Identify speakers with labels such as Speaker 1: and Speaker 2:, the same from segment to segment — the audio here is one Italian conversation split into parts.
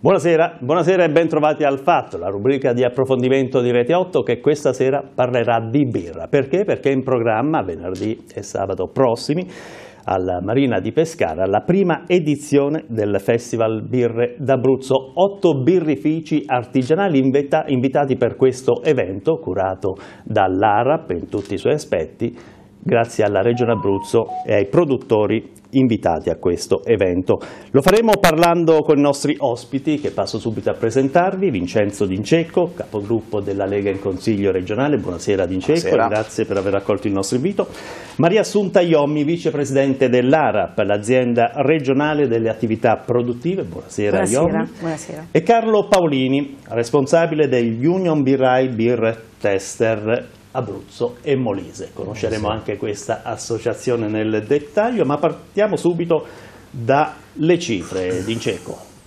Speaker 1: Buonasera, buonasera e bentrovati al Fatto, la rubrica di approfondimento di Rete 8 che questa sera parlerà di birra. Perché? Perché è in programma venerdì e sabato prossimi alla Marina di Pescara la prima edizione del Festival Birre d'Abruzzo. Otto birrifici artigianali invita invitati per questo evento curato dall'ARAP in tutti i suoi aspetti grazie alla Regione Abruzzo e ai produttori invitati a questo evento. Lo faremo parlando con i nostri ospiti che passo subito a presentarvi, Vincenzo D'Incecco, capogruppo della Lega in Consiglio regionale, buonasera D'Incecco, grazie per aver accolto il nostro invito, Maria Assunta Iommi, vicepresidente dell'ARAP, l'azienda regionale delle attività produttive, buonasera, buonasera Iommi, buonasera. e Carlo Paolini, responsabile del Union Beer Beer Tester Abruzzo e Molise. Conosceremo anche questa associazione nel dettaglio, ma partiamo subito dalle cifre di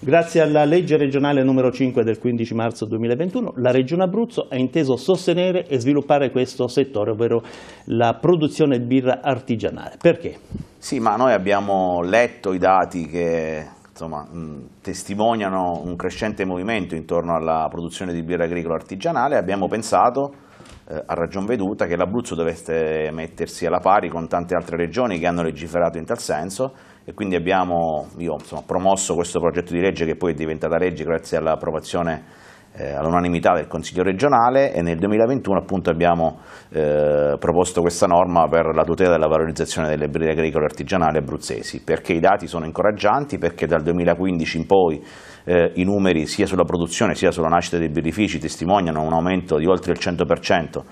Speaker 1: Grazie alla legge regionale numero 5 del 15 marzo 2021, la Regione Abruzzo ha inteso sostenere e sviluppare questo settore, ovvero la produzione di birra artigianale. Perché?
Speaker 2: Sì, ma noi abbiamo letto i dati che insomma, testimoniano un crescente movimento intorno alla produzione di birra agricola artigianale e abbiamo pensato eh, a ragion veduta che l'Abruzzo dovesse mettersi alla pari con tante altre regioni che hanno legiferato in tal senso e quindi abbiamo io, insomma, promosso questo progetto di legge che poi è diventata legge grazie all'approvazione eh, all'unanimità del Consiglio regionale e nel 2021 appunto abbiamo eh, proposto questa norma per la tutela della valorizzazione delle brighe agricole artigianali abruzzesi, perché i dati sono incoraggianti, perché dal 2015 in poi eh, i numeri sia sulla produzione sia sulla nascita dei birrifici testimoniano un aumento di oltre il 100%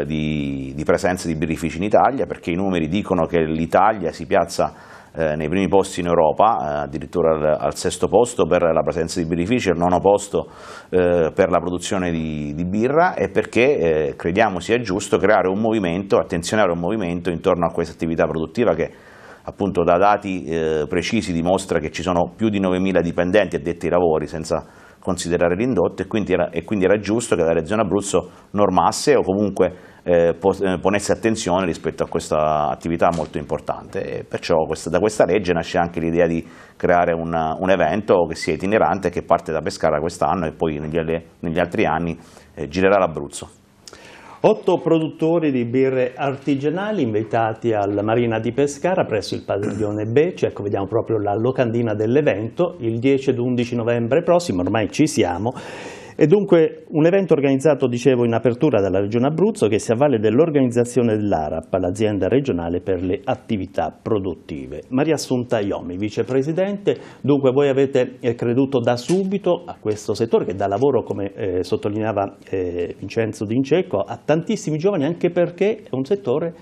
Speaker 2: eh, di, di presenza di birrifici in Italia, perché i numeri dicono che l'Italia si piazza eh, nei primi posti in Europa, eh, addirittura al, al, sesto posto per la presenza di birrifici, al nono posto eh, per la produzione di, di birra e perché eh, crediamo sia giusto creare un movimento, attenzionare un movimento intorno a questa attività produttiva che appunto da dati precisi dimostra che ci sono più di 9.000 dipendenti addetti ai lavori senza considerare l'indotto e e quindi era giusto che la Regione Abruzzo normasse o comunque eh, eh ponesse attenzione rispetto a questa attività molto importante. E perciò questa, da questa legge nasce anche l'idea di creare un, un, evento che sia itinerante, che parte da Pescara quest'anno e poi negli, negli altri anni eh, girerà l'Abruzzo.
Speaker 1: Otto produttori di birre artigianali invitati alla Marina di Pescara presso il padiglione B, ecco vediamo proprio la locandina dell'evento, il 10 ed 11 novembre prossimo, ormai ci siamo, è dunque un evento organizzato, dicevo, in apertura dalla Regione Abruzzo che si avvale dell'organizzazione dell'ARAP, l'azienda regionale per le attività produttive. Maria Assunta Iomi, vicepresidente, dunque voi avete eh, creduto da subito a questo settore che dà lavoro, come eh, sottolineava eh, Vincenzo D'Incecco, a tantissimi giovani anche perché è un settore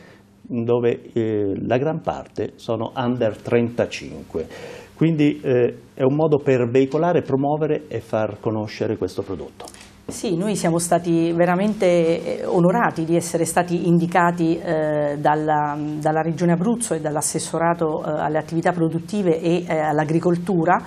Speaker 1: dove eh, la gran parte sono under 35. Quindi eh, è un modo per veicolare, promuovere e far conoscere questo prodotto.
Speaker 3: Sì, noi siamo stati veramente eh, onorati di essere stati indicati eh, dalla, dalla, Regione Abruzzo e dall'assessorato eh, alle attività produttive e eh, all'agricoltura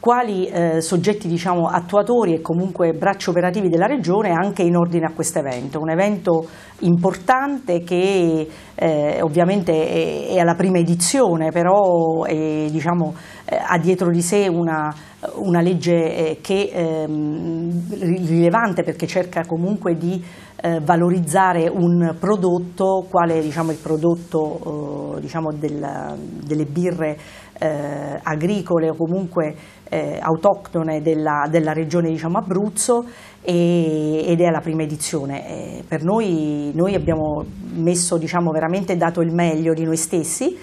Speaker 3: quali eh, soggetti diciamo, attuatori e comunque bracci operativi della Regione anche in ordine a questo evento, un evento importante che eh, ovviamente è, è, alla prima edizione, però è, diciamo, eh, ha dietro di sé una, una legge eh, che è ehm, rilevante perché cerca comunque di eh, valorizzare un prodotto quale diciamo, il prodotto diciamo, del, delle birre eh, agricole o comunque eh, autoctone della, della regione diciamo, Abruzzo e, ed è la prima edizione. E eh, per noi, noi abbiamo messo, diciamo, veramente dato il meglio di noi stessi,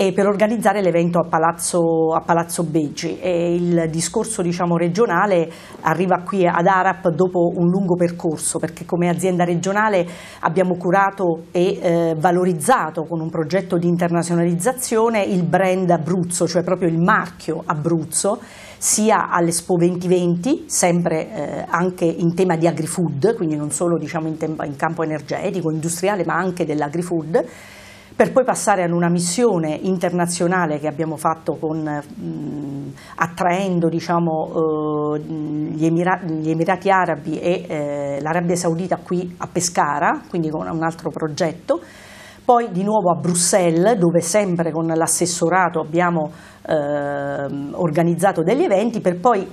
Speaker 3: eh, per organizzare l'evento a Palazzo, a Palazzo Beggi. E il discorso diciamo, regionale arriva qui ad Arap dopo un lungo percorso perché come azienda regionale abbiamo curato e eh, valorizzato con un progetto di internazionalizzazione il brand Abruzzo, cioè proprio il marchio Abruzzo sia all'Expo 2020, sempre eh, anche in tema di agri-food, quindi non solo diciamo, in, in campo energetico, industriale, ma anche dell'agri-food, per poi passare ad una missione internazionale che abbiamo fatto con, mh, mm, attraendo diciamo, eh, gli, Emira gli, Emirati Arabi e eh, l'Arabia Saudita qui a Pescara, quindi con un altro progetto. Poi di nuovo a Bruxelles, dove sempre con l'assessorato abbiamo eh, organizzato degli eventi, per poi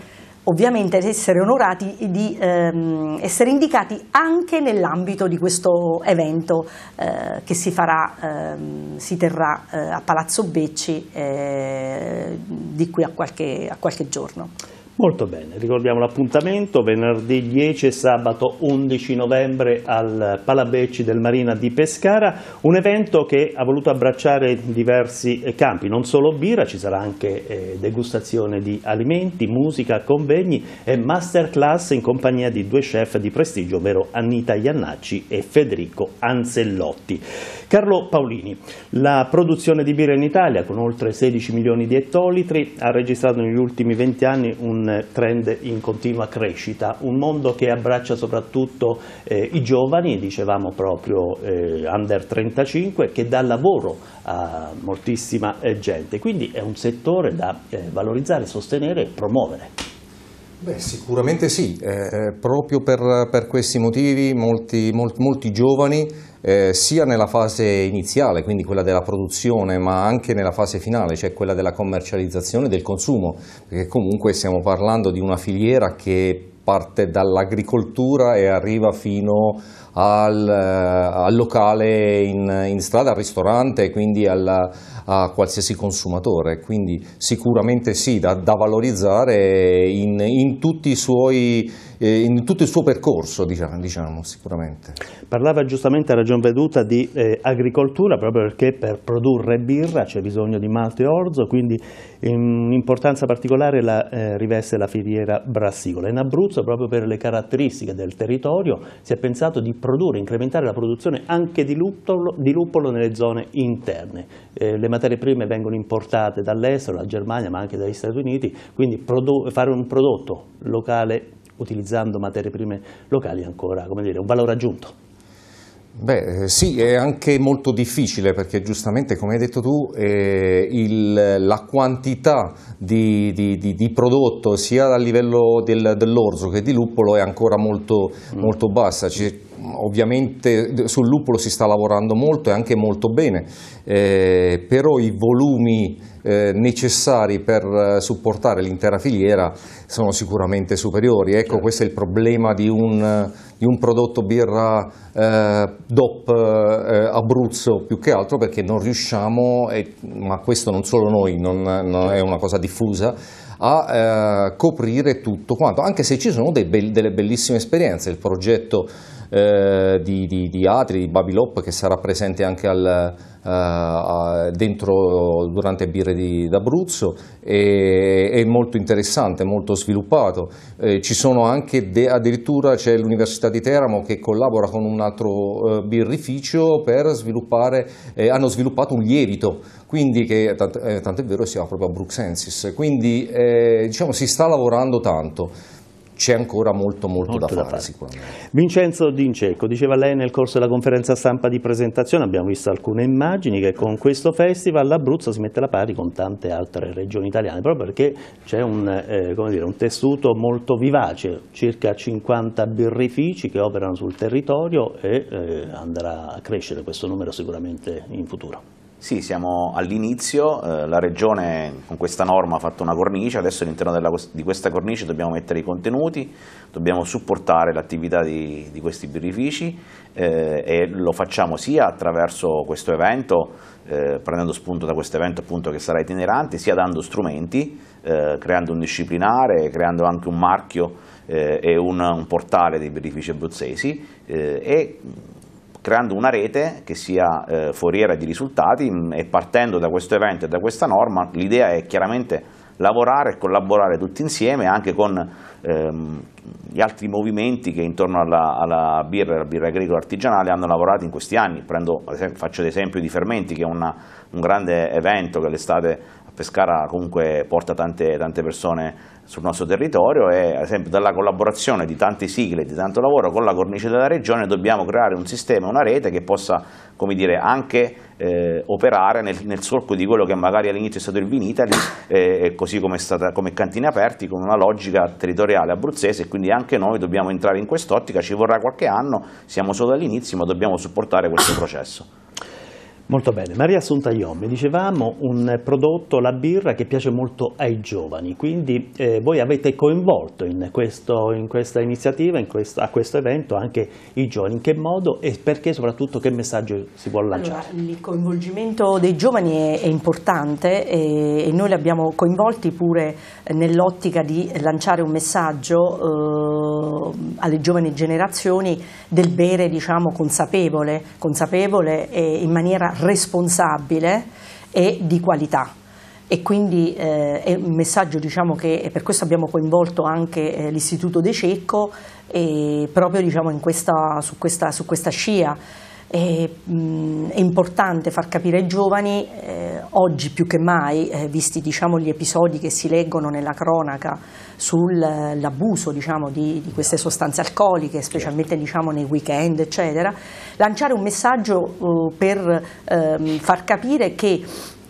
Speaker 3: ovviamente essere onorati di ehm, essere indicati anche nell'ambito di questo evento eh, che si, farà, ehm, si terrà eh, a Palazzo Becci eh, di qui a qualche, a qualche giorno.
Speaker 1: Molto bene, ricordiamo l'appuntamento venerdì 10 e sabato 11 novembre al Palabecci del Marina di Pescara, un evento che ha voluto abbracciare diversi campi, non solo birra, ci sarà anche eh, degustazione di alimenti, musica, convegni e masterclass in compagnia di due chef di prestigio, ovvero Anita Iannacci e Federico Anzellotti. Carlo Paolini, la produzione di birra in Italia con oltre 16 milioni di ettolitri ha registrato negli ultimi 20 anni un trend in continua crescita, un mondo che abbraccia soprattutto eh, i giovani, dicevamo proprio eh, under 35, che dà lavoro a moltissima eh, gente, quindi è un settore da eh, valorizzare, sostenere e
Speaker 4: promuovere. Beh, sicuramente sì, eh, eh, proprio per, per, questi motivi molti, molti, molti giovani eh, sia nella fase iniziale, quindi quella della produzione, ma anche nella fase finale, cioè quella della commercializzazione e del consumo, perché comunque stiamo parlando di una filiera che parte dall'agricoltura e arriva fino al, eh, al locale in, in, strada, al ristorante, quindi alla, a qualsiasi consumatore. Quindi sicuramente sì, da, da valorizzare in, in, suoi, eh, in, tutto il suo percorso, diciamo, diciamo sicuramente.
Speaker 1: Parlava giustamente a ragion veduta di eh, agricoltura, proprio perché per produrre birra c'è bisogno di malto e orzo, quindi un'importanza particolare la eh, riveste la filiera brassicola. In Abruzzo, proprio per le caratteristiche del territorio, si è pensato di produrre produrre, incrementare la produzione anche di luppolo, di luppolo nelle zone interne. Eh, le materie prime vengono importate dall'estero, dalla Germania ma anche dagli Stati Uniti, quindi fare un prodotto locale utilizzando materie prime locali è ancora dire, un valore aggiunto.
Speaker 4: Beh, eh, sì, è anche molto difficile perché giustamente, come hai detto tu, eh, il, la quantità di, di, di, di, prodotto sia a livello del, dell'orzo che di luppolo è ancora molto, mm. molto bassa. Ci, ovviamente sul luppolo si sta lavorando molto e anche molto bene, eh, però i volumi eh, necessari per eh, supportare l'intera filiera sono sicuramente superiori. Ecco, certo. questo è il problema di un, di un prodotto birra eh, DOP eh, Abruzzo più che altro perché non riusciamo, eh, ma questo non solo noi, non, non è una cosa diffusa, a eh, coprire tutto quanto, anche se ci sono be delle bellissime esperienze. Il progetto eh, di, di, di, Atri, di Babilop che sarà presente anche al, eh, dentro, durante Birre di, d'Abruzzo, e, è molto interessante, molto sviluppato. Eh, ci sono anche, de, addirittura c'è l'Università di Teramo che collabora con un altro eh, birrificio per sviluppare, eh, hanno sviluppato un lievito, quindi che tant, eh, tant'è vero si chiama proprio Bruxensis, quindi diciamo si sta lavorando tanto c'è ancora molto, molto, molto da, da, fare, fare. Vincenzo
Speaker 1: D'Incecco, diceva lei nel corso della conferenza stampa di presentazione, abbiamo visto alcune immagini che con questo festival l'Abruzzo si mette alla pari con tante altre regioni italiane, proprio perché c'è un, eh, un tessuto molto vivace, circa 50 birrifici che operano sul territorio e eh, andrà a crescere questo numero sicuramente in futuro. Sì,
Speaker 2: siamo all'inizio, eh, la Regione con questa norma ha fatto una cornice, adesso all'interno di questa cornice dobbiamo mettere i contenuti, dobbiamo supportare l'attività di, di, questi birrifici eh, e lo facciamo sia attraverso questo evento, eh, prendendo spunto da questo evento appunto che sarà itinerante, sia dando strumenti, eh, creando un disciplinare, creando anche un marchio eh, e un, un portale dei birrifici abruzzesi eh, e creando una rete che sia eh, foriera di risultati mm, e partendo da questo evento e da questa norma l'idea è chiaramente lavorare e collaborare tutti insieme anche con ehm, gli altri movimenti che intorno alla, alla birra alla birra agricola artigianale hanno lavorato in questi anni. Prendo, faccio l'esempio di Fermenti che è una, un grande evento che l'estate a Pescara comunque porta tante, tante persone sul nostro territorio e ad esempio dalla collaborazione di tante sigle, di tanto lavoro con la cornice della regione dobbiamo creare un sistema, una rete che possa come dire, anche eh, operare nel, nel, solco di quello che magari all'inizio è stato il Vinitali, eh, così come, è stata, come Cantine Aperti, con una logica territoriale abruzzese e quindi anche noi dobbiamo entrare in quest'ottica, ci vorrà qualche anno, siamo solo all'inizio ma dobbiamo supportare questo processo.
Speaker 1: Molto bene, Maria Assunta Iommi, dicevamo un prodotto, la birra, che piace molto ai giovani, quindi eh, voi avete coinvolto in, questo, in questa iniziativa, in questo, a questo evento anche i giovani, in che modo e perché soprattutto che messaggio si può lanciare?
Speaker 3: Allora, il coinvolgimento dei giovani è, è importante e, e, noi li abbiamo coinvolti pure nell'ottica di lanciare un messaggio eh, alle giovani generazioni del bere diciamo, consapevole, consapevole e in maniera responsabile e di qualità. E quindi eh, è un messaggio diciamo, che per questo abbiamo coinvolto anche eh, l'Istituto De Cecco e proprio diciamo, questa, su, questa, su, questa, scia. E, mh, mm, è importante far capire ai giovani, eh, oggi più che mai, eh, visti diciamo, gli episodi che si leggono nella cronaca sull'abuso eh, diciamo, di, di, queste sostanze alcoliche, specialmente certo. diciamo, nei weekend, eccetera, lanciare un messaggio uh, per ehm, far capire che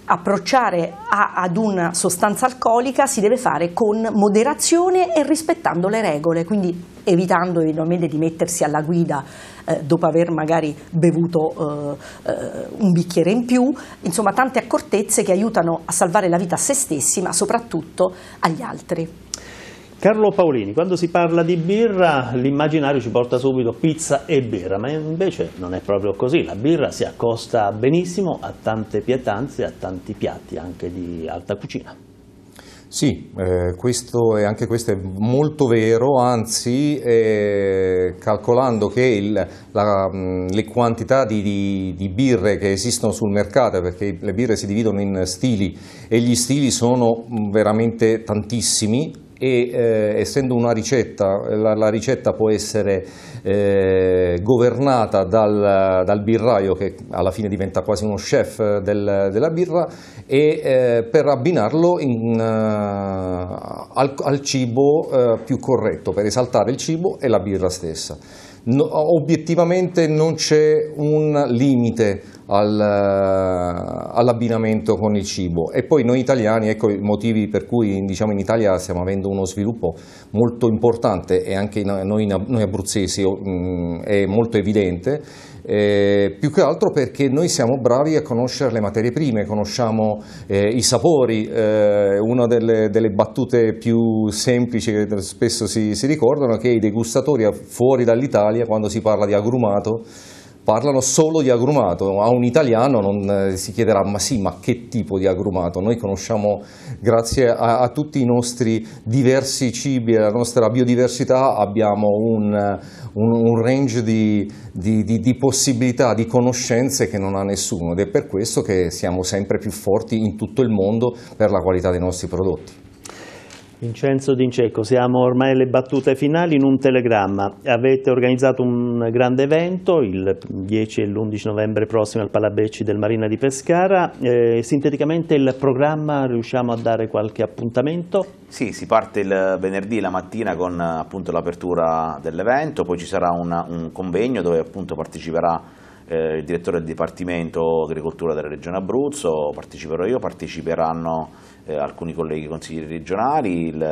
Speaker 3: approcciare a, ad una sostanza alcolica si deve fare con moderazione e rispettando le regole, quindi evitando eventualmente di mettersi alla guida eh, dopo aver magari bevuto eh, eh, un bicchiere in più, insomma tante accortezze che aiutano a salvare la vita a se stessi ma soprattutto agli altri.
Speaker 1: Carlo Paolini, quando si parla di birra l'immaginario ci porta subito pizza e birra, ma invece non è proprio così, la birra si accosta benissimo a tante pietanze,
Speaker 4: a tanti piatti anche di alta cucina. Sì, eh, questo è, anche questo è molto vero, anzi eh, calcolando che il, la, mm, le quantità di, di, di, birre che esistono sul mercato, perché le birre si dividono in stili e gli stili sono mm, veramente tantissimi, e eh, essendo una ricetta, la, la ricetta può essere eh, governata dal, dal, birraio che alla fine diventa quasi uno chef del, della birra e eh, per abbinarlo in, eh, al, al, cibo eh, più corretto, per esaltare il cibo e la birra stessa no, obiettivamente non c'è un limite al, eh, all'abbinamento con il cibo e poi noi italiani, ecco i motivi per cui diciamo, in Italia stiamo avendo uno sviluppo molto importante e anche noi, noi abruzzesi mm, è molto evidente eh, più che altro perché noi siamo bravi a conoscere le materie prime, conosciamo eh, i sapori, eh, una delle, delle, battute più semplici che spesso si, si ricordano è che i degustatori fuori dall'Italia quando si parla di agrumato parlano solo di agrumato, a un italiano non, eh, si chiederà ma sì, ma che tipo di agrumato? Noi conosciamo, grazie a, a tutti i nostri diversi cibi e alla nostra biodiversità, abbiamo un, un, un range di, di, di, di, possibilità, di conoscenze che non ha nessuno ed è per questo che siamo sempre più forti in tutto il mondo per la qualità dei nostri prodotti.
Speaker 1: Vincenzo D'Inceco, siamo ormai alle battute finali in un telegramma. Avete organizzato un grande evento il 10 e l'11 novembre prossimo al Palabecci del Marina di Pescara. Eh, sinteticamente il programma, riusciamo a dare qualche appuntamento?
Speaker 2: Sì, si parte il venerdì la mattina con l'apertura dell'evento, poi ci sarà una, un convegno dove appunto parteciperà eh, il direttore del Dipartimento Agricoltura della Regione Abruzzo, parteciperò io, parteciperanno eh, alcuni colleghi consiglieri regionali, il, eh,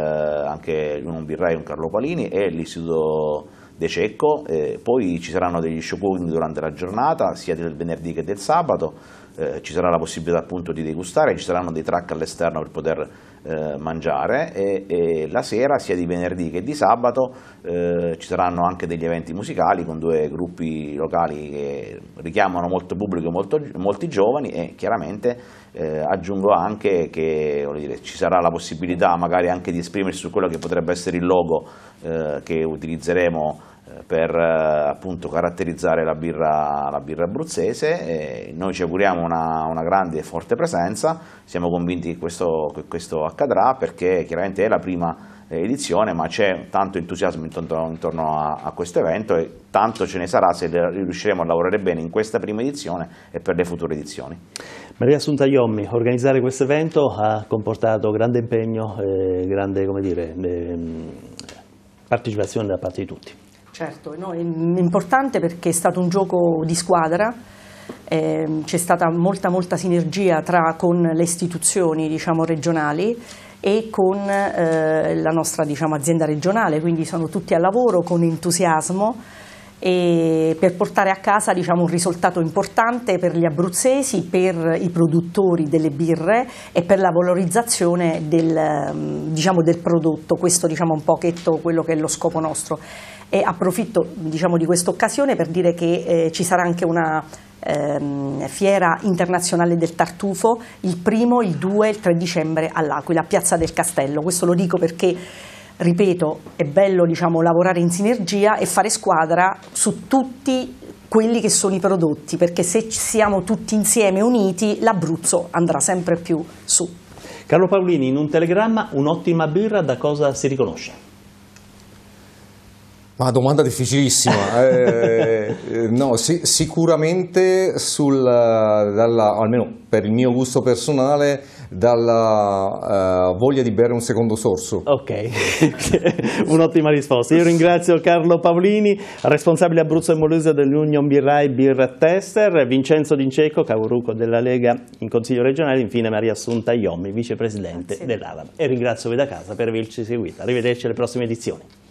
Speaker 2: anche un Birrai un Carlo Palini e l'Istituto De Cecco, eh, poi ci saranno degli showcooking durante la giornata, sia del venerdì che del sabato, eh, ci sarà la possibilità appunto di degustare, ci saranno dei track all'esterno per poter eh, mangiare e, e, la sera sia di venerdì che di sabato eh, ci saranno anche degli eventi musicali con due gruppi locali che richiamano molto pubblico e molti giovani e chiaramente eh, aggiungo anche che dire, ci sarà la possibilità magari anche di esprimersi su quello che potrebbe essere il logo eh, che utilizzeremo eh, per eh, appunto caratterizzare la birra, la birra abruzzese. E noi ci auguriamo una, una, grande e forte presenza, siamo convinti che questo, che questo accadrà perché chiaramente è la prima eh, edizione, ma c'è tanto entusiasmo intorno, intorno a, a questo evento e tanto ce ne sarà se riusciremo a lavorare bene in questa prima edizione e per le future edizioni.
Speaker 1: Maria Assunta Iommi, organizzare questo evento ha comportato grande impegno e grande dire, ehm, partecipazione da parte di tutti.
Speaker 3: Certo, no, è importante perché è stato un gioco di squadra, eh, c'è stata molta, molta sinergia tra, con le istituzioni diciamo, regionali e con eh, la nostra diciamo, azienda regionale, quindi sono tutti al lavoro con entusiasmo per portare a casa diciamo, un risultato importante per gli abruzzesi, per i produttori delle birre e per la valorizzazione del, ehm, diciamo, del prodotto, questo è diciamo, un pochetto quello che è lo scopo nostro e approfitto diciamo, di questa occasione per dire che eh, ci sarà anche una ehm, fiera internazionale del tartufo il primo, il 2 e il 3 dicembre all'Aquila, a Piazza del Castello. Questo lo dico perché ripeto, è bello diciamo, lavorare in sinergia e fare squadra su tutti quelli che sono i prodotti, perché se siamo tutti insieme uniti l'Abruzzo andrà sempre più su.
Speaker 1: Carlo Paolini, in un telegramma un'ottima birra da cosa si riconosce?
Speaker 4: Ma domanda difficilissima. Eh, eh, no, sì, sicuramente sul, dalla, almeno per il mio gusto personale, dalla uh, voglia di bere un secondo sorso.
Speaker 1: Ok,
Speaker 4: un'ottima risposta. Io ringrazio Carlo Paolini, responsabile Abruzzo e Molise
Speaker 1: dell'Union Birrai Beer Tester, Vincenzo D'Inceco, cavoruco della Lega in Consiglio regionale, infine Maria Assunta Iommi, vicepresidente dell'Alaba. E ringrazio voi da casa per averci seguito. Arrivederci alle prossime edizioni.